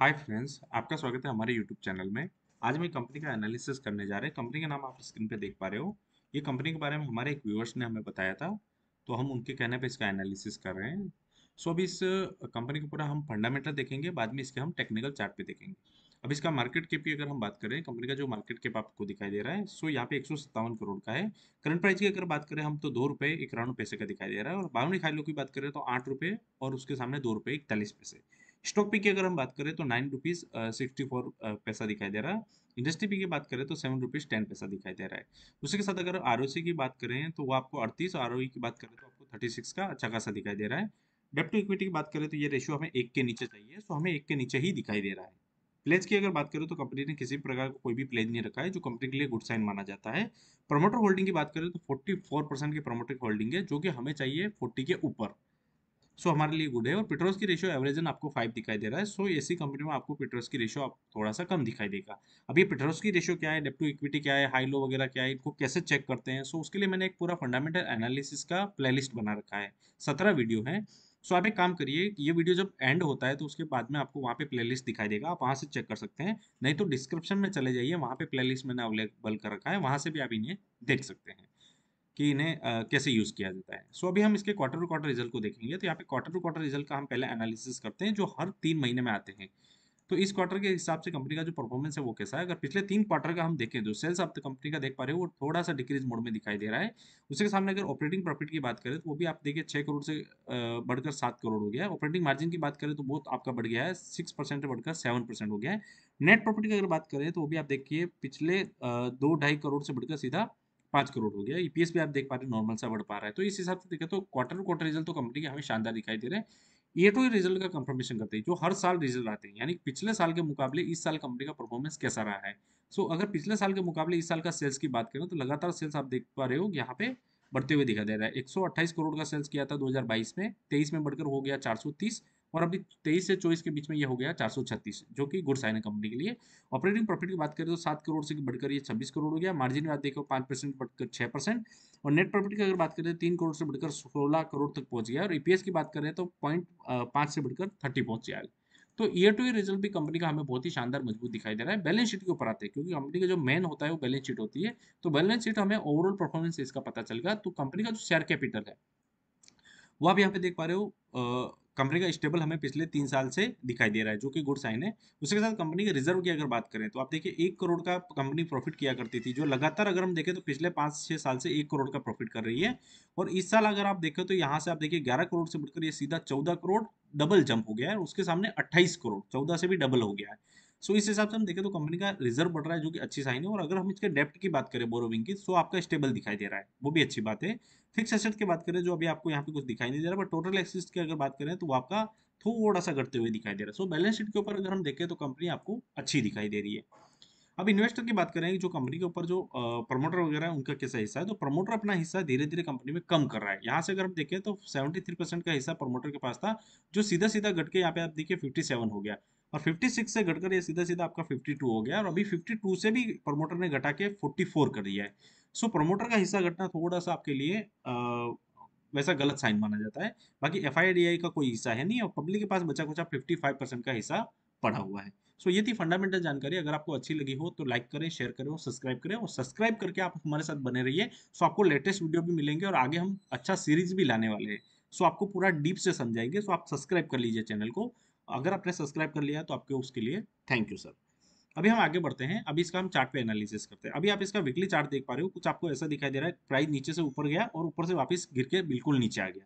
hi friends आपका स्वागत है हमारे यूट्यूब चैनल में आज हम एक कंपनी का एनालिसिस करने जा रहे हैं कंपनी का नाम आप स्क्रीन पे देख पा रहे हो ये कंपनी के बारे में हमारे एक व्यूअर्स ने हमें बताया था तो हम उनके कहने पे इसका एनालिसिस कर रहे हैं सो अब इस कंपनी को पूरा हम फंडामेंटल देखेंगे बाद में इसके हम टेक्निकल चार्ट पे देखेंगे अब इसका मार्केट कैप की अगर हम बात करें कंपनी का जो मार्केट कैप आपको दिखाई दे रहा है सो यहाँ पे एक करोड़ का है करंट प्राइस की अगर बात करें हम तो दो रुपये इक्यावन पैसे का दिखाई दे रहा है और बावनी खाइलों की बात करें तो आठ रुपये और उसके सामने दो रुपये इकतालीस पैसे स्टॉक पी की अगर हम बात करें तो नाइन रुपीज सिक्सटी फोर पैसा दिखाई दे रहा है इंडस्ट्री पी की बात करें तो सेवन रुपीज टेन पैसा दिखाई दे रहा है उसी के साथ अगर आर की बात करें तो वो आपको अड़तीस और आर की बात करें तो आपको थर्टी सिक्स का अच्छा खासा दिखाई दे रहा है डेप टू इक्विटी की बात करें तो ये रेशियो हमें एक के नीचे चाहिए सो हमें एक के नीचे ही दिखाई दे रहा है प्लेज की अगर बात करें तो कंपनी ने किसी भी प्रकार का को कोई भी प्लेज नहीं रखा है जो कंपनी के लिए गुड साइन माना जाता है प्रमोटर होल्डिंग की बात करें तो 44 परसेंट की प्रमोटर होल्डिंग है जो कि हमें चाहिए 40 के ऊपर सो हमारे लिए गुड है और पिट्रोस की रेशियो एवरेजन आपको फाइव दिखाई दे रहा है सो एसी कंपनी में आपको पिट्रोस की रेशियो आप थोड़ा सा कम दिखाई देगा अब ये की रेशियो क्या है डेप टू इक्विटी क्या है हाई लो वगैरह क्या है इनको कैसे चेक करते हैं सो so, उसके लिए मैंने एक पूरा फंडामेंटल एनालिसिस का प्ले बना रखा है सत्रह वीडियो है सो so, आप एक काम करिए ये वीडियो जब एंड होता है तो उसके बाद में आपको वहाँ पे प्लेलिस्ट दिखाई देगा आप वहाँ से चेक कर सकते हैं नहीं तो डिस्क्रिप्शन में चले जाइए वहाँ पे प्लेलिस्ट मैंने अवेलेबल कर रखा है वहाँ से भी आप इन्हें देख सकते हैं कि इन्हें कैसे यूज़ किया जाता है सो so, अभी हम इसके क्वार्टर टू क्वार्टर रिजल्ट को देखेंगे तो यहाँ पे क्वार्टर टू क्वार्टर रिजल्ट का हम पहले एनालिसिस करते हैं जो हर तीन महीने में आते हैं तो इस क्वार्टर के हिसाब से कंपनी का जो परफॉर्मेंस है वो कैसा है अगर पिछले तीन क्वार्टर का हम देखें जो सेल्स आप कंपनी का देख पा रहे हो वो थोड़ा सा डिक्रीज मोड में दिखाई दे रहा है उसके सामने अगर ऑपरेटिंग प्रॉफिट की बात करें तो वो भी आप देखिए छः करोड़ से बढ़कर सात करोड़ हो गया है ऑपरेटिंग मार्जिन की बात करें तो बहुत आपका बढ़ गया है सिक्स परसेंट बढ़कर सेवन परसेंट हो गया है नेट प्रॉफिट की अगर बात करें तो वो भी आप देखिए पिछले दो ढाई करोड़ से बढ़कर सीधा पाँच करोड़ हो गया ईपीएस e भी आप देख पा रहे हैं नॉर्मल सा बढ़ पा रहा है तो इस हिसाब से देखें तो क्वार्टर टू क्वार्टर रिजल्ट तो कंपनी के हमें शानदार दिखाई दे रहे हैं ये तो रिजल्ट का कंफर्मेशन करते हैं जो हर साल रिजल्ट आते हैं यानी पिछले साल के मुकाबले इस साल कंपनी का परफॉर्मेंस कैसा रहा है सो अगर पिछले साल के मुकाबले इस साल का सेल्स की बात करें तो लगातार सेल्स आप देख पा रहे हो यहाँ पे बढ़ते हुए दिखाई दे रहा है एक करोड़ का सेल्स किया था दो में तेईस में बढ़कर हो गया चार और अभी तेईस से चौबीस के बीच में ये हो गया चार जो कि गुड साइन कंपनी के लिए ऑपरेटिंग प्रॉफिट की बात करें तो सात करोड़ से बढ़कर ये छब्बीस करोड़ हो गया मार्जिन बात देखो पाँच परसेंट बढ़कर छः परसेंट और नेट प्रॉफिट की अगर बात करें तो तीन करोड़ से बढ़कर सोलह करोड़ तक पहुंच गया और ईपीएस e की बात करें तो पॉइंट पांच से बढ़कर थर्टी पहुंच गया तो ईयर टू ईयर रिजल्ट भी कंपनी का हमें बहुत ही शानदार मजबूत दिखाई दे रहा है बैलेंस शीट के ऊपर आते हैं क्योंकि कंपनी का जो मेन होता है वो बैलेंस शीट होती है तो बैलेंस शीट हमें ओवरऑल परफॉर्मेंस इसका पता चल गया तो कंपनी का जो शेयर कैपिटल है वो आप यहाँ पे देख पा रहे हो कंपनी का स्टेबल हमें पिछले तीन साल से दिखाई दे रहा है जो कि गुड साइन है उसके साथ कंपनी के रिजर्व की अगर बात करें तो आप देखिए एक करोड़ का कंपनी प्रॉफिट किया करती थी जो लगातार अगर हम देखें तो पिछले पाँच छः साल से एक करोड़ का प्रॉफिट कर रही है और इस साल अगर आप देखें तो यहाँ से आप देखिए ग्यारह करोड़ से बढ़कर ये सीधा चौदह करोड़ डबल जंप हो गया है उसके सामने अट्ठाईस करोड़ चौदह से भी डबल हो गया है सो इस हिसाब से हम देखें तो कंपनी का रिजर्व बढ़ रहा है जो कि अच्छी साइन है और अगर हम इसके डेप्ट की बात करें बोरोविंग की सो तो आपका स्टेबल दिखाई दे रहा है वो भी अच्छी बात है फिक्स एसेट की बात करें जो अभी आपको यहाँ पे कुछ दिखाई नहीं दे रहा है टोटल एक्सिस की अगर बात करें तो वो आपका थोड़ा सा घटते हुए दिखाई दे रहा है सो बैलेंस शीट के ऊपर अगर हम देखें तो कंपनी आपको अच्छी दिखाई दे रही है अब इन्वेस्टर की बात करें जो कंपनी के ऊपर जो प्रमोटर वगैरह है उनका कैसा हिस्सा है तो प्रमोटर अपना हिस्सा धीरे धीरे कंपनी में कम कर रहा है यहाँ से अगर हम देखें तो 73 परसेंट का हिस्सा प्रमोटर के पास था जो सीधा सीधा घट के यहाँ पे आप देखिए 57 हो गया और 56 से घटकर ये सीधा सीधा आपका 52 हो गया और अभी 52 से भी प्रमोटर ने घटा के 44 कर दिया है सो so, प्रमोटर का हिस्सा घटना थोड़ा सा आपके लिए आ, वैसा गलत साइन माना जाता है बाकी एफ का कोई हिस्सा है नहीं और पब्लिक के पास बचा कुछ फिफ्टी का हिस्सा पड़ा हुआ है सो so, ये थी फंडामेंटल जानकारी अगर आपको अच्छी लगी हो तो लाइक करें शेयर करें और सब्सक्राइब करें और सब्सक्राइब करके आप हमारे साथ बने रहिए सो so, आपको लेटेस्ट वीडियो भी मिलेंगे और आगे हम अच्छा सीरीज भी लाने वाले हैं सो so, आपको पूरा डीप से समझाएंगे सो so, आप सब्सक्राइब कर लीजिए चैनल को अगर आपने सब्सक्राइब कर लिया तो आपके उसके लिए थैंक यू सर अभी हम आगे बढ़ते हैं अभी इसका हम चार्ट पे एनालिसिस करते हैं अभी आप इसका वीकली चार्ट देख पा रहे हो कुछ आपको ऐसा दिखाई दे रहा है प्राइस नीचे से ऊपर गया और ऊपर से वापस गिर के बिल्कुल नीचे आ गया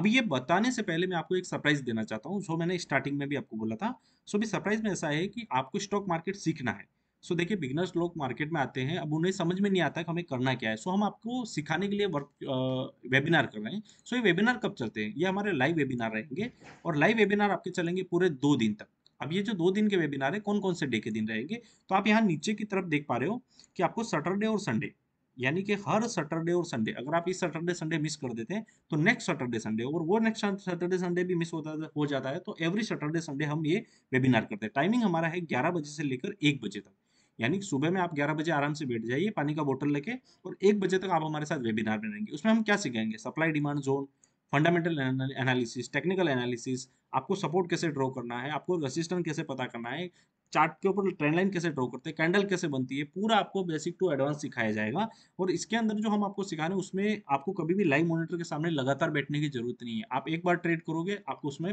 अभी ये बताने से पहले मैं आपको एक सरप्राइज देना चाहता हूँ जो मैंने स्टार्टिंग में भी आपको बोला था सो भी सरप्राइज में ऐसा है कि आपको स्टॉक मार्केट सीखना है सो देखिए बिगनर्स लोग मार्केट में आते हैं अब उन्हें समझ में नहीं आता कि हमें करना क्या है सो so, हम आपको सिखाने के लिए वर्क वेबिनार कर रहे हैं सो so, ये वेबिनार कब चलते हैं ये हमारे लाइव वेबिनार रहेंगे और लाइव वेबिनार आपके चलेंगे पूरे दो दिन तक अब ये जो दो दिन के वेबिनार है कौन कौन से डे के दिन रहेंगे तो आप यहाँ नीचे की तरफ देख पा रहे हो कि आपको सैटरडे और संडे यानी कि हर सैटरडे और संडे अगर आप इस सैटरडे संडे मिस कर देते हैं तो नेक्स्ट सैटरडे संडे और वो नेक्स्ट सैटरडे संडे भी मिस होता हो जाता है तो एवरी सैटरडे संडे हम ये वेबिनार करते हैं टाइमिंग हमारा है ग्यारह बजे से लेकर एक बजे तक यानी कि सुबह में आप ग्यारह बजे आराम से बैठ जाइए पानी का बोतल लेके और एक बजे तक आप हमारे साथ वेबिनार में रहेंगे उसमें हम क्या सीखेंगे supply demand zone fundamental analysis technical analysis आपको सपोर्ट कैसे ड्रॉ करना है आपको रेसिस्टेंस कैसे पता करना है चार्ट के ऊपर ट्रेंड लाइन कैसे ड्रॉ करते हैं कैंडल कैसे बनती है पूरा आपको बेसिक टू एडवांस सिखाया जाएगा और इसके अंदर जो हम आपको सिखा रहे हैं उसमें आपको कभी भी लाइव मॉनिटर के सामने लगातार बैठने की जरूरत नहीं है आप एक बार ट्रेड करोगे आपको उसमें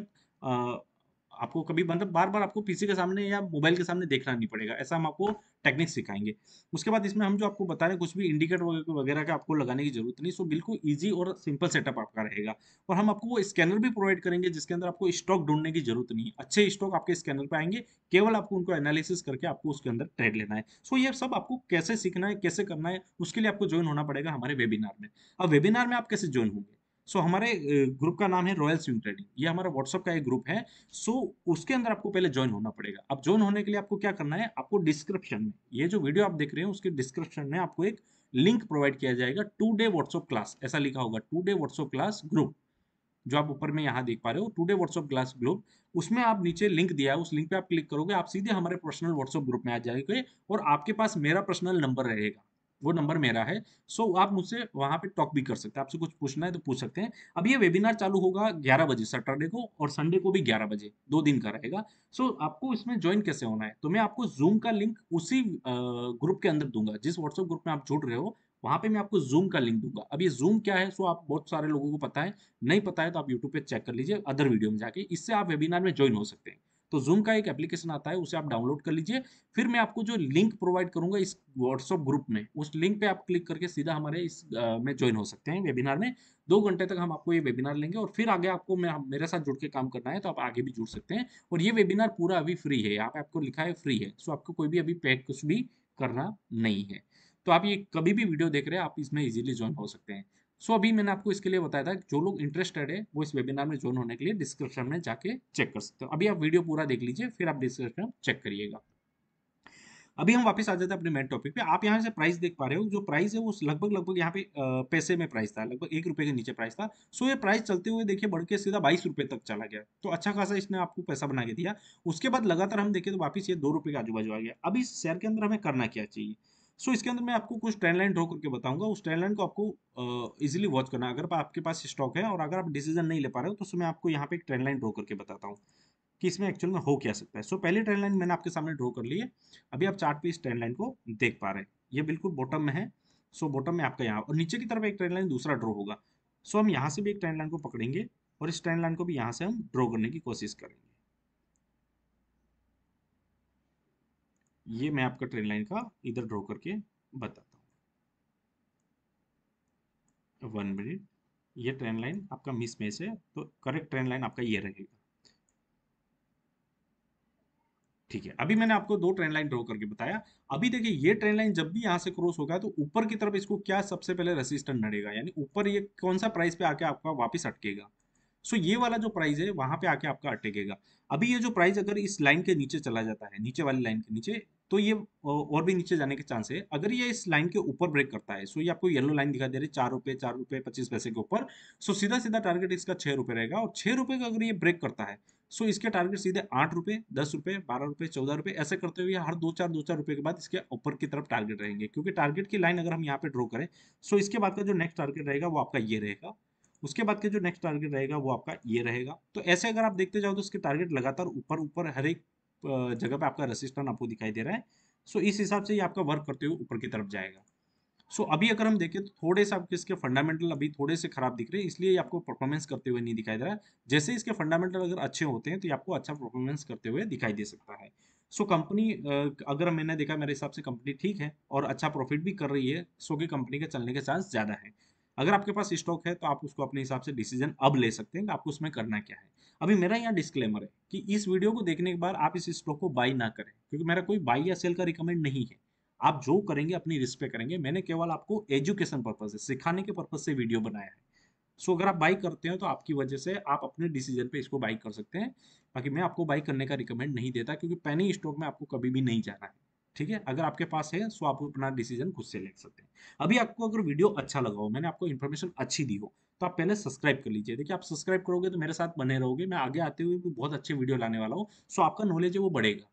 आपको कभी मतलब बार बार आपको पीसी के सामने या मोबाइल के सामने देखना नहीं पड़ेगा ऐसा हम आपको टेक्निक सिखाएंगे उसके बाद इसमें हम जो आपको बता रहे हैं कुछ भी इंडिकेटर वगैरह का आपको लगाने की जरूरत नहीं सो बिल्कुल ईजी और सिंपल सेटअप आपका रहेगा और हम आपको वो स्कैनर भी प्रोवाइड करेंगे जिसके अंदर आपको स्टॉक ढूंढने की जरूरत नहीं है अच्छे स्टॉक आपके स्कैनर पर आएंगे केवल आपको उनको एनालिसिस करके आपको उसके अंदर ट्रेड लेना है सो ये सब आपको कैसे सीखना है कैसे करना है उसके लिए आपको ज्वाइन होना पड़ेगा हमारे वेबिनार में अब वेबिनार में आप कैसे ज्वाइन होंगे सो हमारे ग्रुप का नाम है रॉयल स्विंग ट्रेडिंग ये हमारा व्हाट्सअप का एक ग्रुप है सो उसके अंदर आपको पहले ज्वाइन होना पड़ेगा अब ज्वाइन होने के लिए आपको क्या करना है आपको डिस्क्रिप्शन में ये जो वीडियो आप देख रहे हैं उसके डिस्क्रिप्शन में आपको एक लिंक प्रोवाइड किया जाएगा टू डे व्हाट्सअप क्लास ऐसा लिखा होगा today WhatsApp class group जो आप ऊपर में यहाँ देख पा रहे हो today WhatsApp class group उसमें आप नीचे लिंक दिया है उस लिंक पे आप क्लिक करोगे आप सीधे हमारे पर्सनल व्हाट्सअप ग्रुप में आ जाएंगे और आपके पास मेरा पर्सनल नंबर रहेगा वो नंबर मेरा है सो so, आप मुझसे वहाँ पे टॉक भी कर सकते हैं आपसे कुछ पूछना है तो पूछ सकते हैं अब ये वेबिनार चालू होगा 11 बजे सैटरडे को और संडे को भी 11 बजे दो दिन का रहेगा सो so, आपको इसमें ज्वाइन कैसे होना है तो मैं आपको जूम का लिंक उसी ग्रुप के अंदर दूंगा जिस व्हाट्सएप ग्रुप में आप जुड़ रहे हो वहाँ पे मैं आपको जूम का लिंक दूंगा अब ये जूम क्या है सो आप बहुत सारे लोगों को पता है नहीं पता है तो आप यूट्यूब पे चेक कर लीजिए अदर वीडियो में जाके इससे आप वेबिनार में ज्वाइन हो सकते हैं तो जूम का एक एप्लीकेशन आता है उसे आप डाउनलोड कर लीजिए फिर मैं आपको जो लिंक प्रोवाइड करूंगा इस व्हाट्सअप ग्रुप में उस लिंक पे आप क्लिक करके सीधा हमारे इस में ज्वाइन हो सकते हैं वेबिनार में दो घंटे तक हम आपको ये वेबिनार लेंगे और फिर आगे आपको मैं मेरे साथ जुड़ के काम करना है तो आप आगे भी जुड़ सकते हैं और ये वेबिनार पूरा अभी फ्री है यहाँ पे आपको लिखा है फ्री है सो आपको कोई भी अभी पैक कुछ भी करना नहीं है तो आप ये कभी भी वीडियो देख रहे हैं आप इसमें इजीली ज्वाइन हो सकते हैं सो अभी मैंने आपको इसके लिए बताया था जो लोग इंटरेस्टेड है वो इस वेबिनार में ज्वाइन होने के लिए डिस्क्रिप्शन में जाके चेक कर सकते हो अभी आप वीडियो पूरा देख लीजिए फिर आप डिस्क्रिप्शन चेक करिएगा अभी हम वापस आ जाते हैं अपने मेन टॉपिक पे आप यहाँ से प्राइस देख पा रहे हो जो प्राइस है वो लगभग लगभग यहाँ पे पैसे में प्राइस था लगभग एक रुपये के नीचे प्राइस था सो ये प्राइस चलते हुए देखिए बढ़ के सीधा बाईस रुपये तक चला गया तो अच्छा खासा इसने आपको पैसा बना के दिया उसके बाद लगातार हम देखें तो वापस ये दो रुपये के आजू बाजू आ गया अभी इस शेयर के अंदर हमें करना क्या चाहिए सो so, इसके अंदर मैं आपको कुछ ट्रेंड लाइन ड्रॉ करके बताऊंगा उस ट्रेंड लाइन को आपको इजीली वॉच करना अगर आपके पास स्टॉक है और अगर आप डिसीजन नहीं ले पा रहे हो तो उसमें आपको यहाँ पे एक ट्रेंड लाइन ड्रॉ करके बताता हूँ कि इसमें एक्चुअल में हो क्या सकता है सो so, पहली ट्रेंड लाइन मैंने आपके सामने ड्रॉ कर ली है अभी आप चार्ट पे इस ट्रेंड लाइन को देख पा रहे हैं ये बिल्कुल बॉटम में है सो so, बॉटम में आपका यहाँ और नीचे की तरफ एक ट्रेंड लाइन दूसरा ड्रॉ होगा सो so, हम यहाँ से भी एक ट्रेंड लाइन को पकड़ेंगे और इस ट्रेंड लाइन को भी यहाँ से हम ड्रॉ करने की कोशिश करेंगे ये मैं आपका ट्रेन लाइन का इधर ड्रॉ करके बताता हूँ वन मिनट ये ट्रेन लाइन आपका मिसमैच है तो करेक्ट ट्रेन लाइन आपका ये रहेगा ठीक है अभी मैंने आपको दो ट्रेन लाइन ड्रॉ करके बताया अभी देखिए ये ट्रेन लाइन जब भी यहाँ से क्रॉस होगा तो ऊपर की तरफ इसको क्या सबसे पहले रेसिस्टेंट नड़ेगा यानी ऊपर ये कौन सा प्राइस पे आके आपका वापस अटकेगा सो ये वाला जो प्राइस है वहां पे आके आपका अटकेगा अभी ये जो प्राइस अगर इस लाइन के नीचे चला जाता है नीचे वाली लाइन के नीचे तो ये और भी नीचे जाने के चांस है अगर ये इस लाइन के ऊपर ब्रेक करता है सो ये आपको येलो लाइन दिखाई दे रही है चार रुपये चार रुपये पच्चीस पैसे के ऊपर सो सीधा सीधा टारगेट इसका छः रुपये रहेगा और छः रुपये का अगर ये ब्रेक करता है सो इसके टारगेट सीधे आठ रुपये दस रुपये बारह रुपये चौदह रुपये ऐसे करते हुए हर दो चार दो चार रुपये के बाद इसके ऊपर की तरफ टारगेट रहेंगे क्योंकि टारगेट की लाइन अगर हम यहाँ पे ड्रॉ करें सो इसके बाद का जो नेक्स्ट टारगेट रहेगा वो आपका ये रहेगा उसके बाद के जो नेक्स्ट टारगेट रहेगा वो आपका ये रहेगा तो ऐसे अगर आप देखते जाओ तो उसके टारगेट लगातार ऊपर ऊपर हर एक जगह पे आपका रसिस्टन आपको दिखाई दे रहा है सो इस हिसाब से ये आपका वर्क करते हुए ऊपर की तरफ जाएगा सो अभी अगर हम देखें तो थोड़े से आपके इसके फंडामेंटल अभी थोड़े से खराब दिख रहे हैं इसलिए आपको परफॉर्मेंस करते हुए नहीं दिखाई दे रहा है जैसे इसके फंडामेंटल अगर अच्छे होते हैं तो ये आपको अच्छा परफॉर्मेंस करते हुए दिखाई दे सकता है सो so, कंपनी अगर मैंने देखा मेरे हिसाब से कंपनी ठीक है और अच्छा प्रॉफिट भी कर रही है सो so, कि कंपनी के चलने के चांस ज़्यादा है अगर आपके पास स्टॉक है तो आप उसको अपने हिसाब से डिसीजन अब ले सकते हैं कि आपको उसमें करना क्या है अभी मेरा यहाँ डिस्क्लेमर है कि इस वीडियो को देखने के बाद आप इस स्टॉक को बाई ना करें क्योंकि मेरा कोई बाई या सेल का रिकमेंड नहीं है आप जो करेंगे अपनी रिस्क पे करेंगे मैंने केवल आपको एजुकेशन पर्पज से सिखाने के पर्पज से वीडियो बनाया है सो अगर आप बाई करते हैं तो आपकी वजह से आप अपने डिसीजन पे इसको बाई कर सकते हैं बाकी मैं आपको बाई करने का रिकमेंड नहीं देता क्योंकि पैनी स्टॉक में आपको कभी भी नहीं जाना है ठीक है अगर आपके पास है तो आप अपना डिसीजन खुद से ले सकते हैं अभी आपको अगर वीडियो अच्छा लगा हो मैंने आपको इन्फॉर्मेशन अच्छी दी हो तो आप पहले सब्सक्राइब कर लीजिए देखिए आप सब्सक्राइब करोगे तो मेरे साथ बने रहोगे मैं आगे आते हुए भी बहुत अच्छे वीडियो लाने वाला हूँ सो आपका नॉलेज है वो बढ़ेगा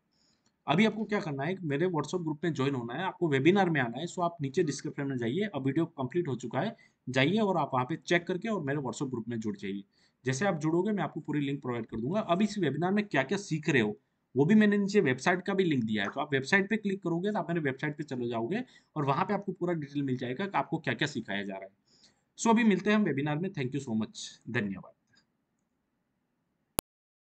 अभी आपको क्या करना है मेरे व्हाट्सअप ग्रुप में ज्वाइन होना है आपको वेबिनार में आना है सो आप नीचे डिस्क्रिप्शन में जाइए अब वीडियो कंप्लीट हो चुका है जाइए और आप वहाँ पे चेक करके और मेरे व्हाट्सअप ग्रुप में जुड़ जाइए जैसे आप जुड़ोगे मैं आपको पूरी लिंक प्रोवाइड कर दूंगा अब इस वेबिनार में क्या क्या सीख रहे हो वो भी मैंने नीचे वेबसाइट का भी लिंक दिया है तो आप वेबसाइट पे क्लिक करोगे तो आप मेरे वेबसाइट पे चले जाओगे और वहाँ पे आपको पूरा डिटेल मिल जाएगा कि आपको क्या क्या सिखाया जा रहा है सो so, अभी मिलते हैं हम वेबिनार में थैंक यू सो मच धन्यवाद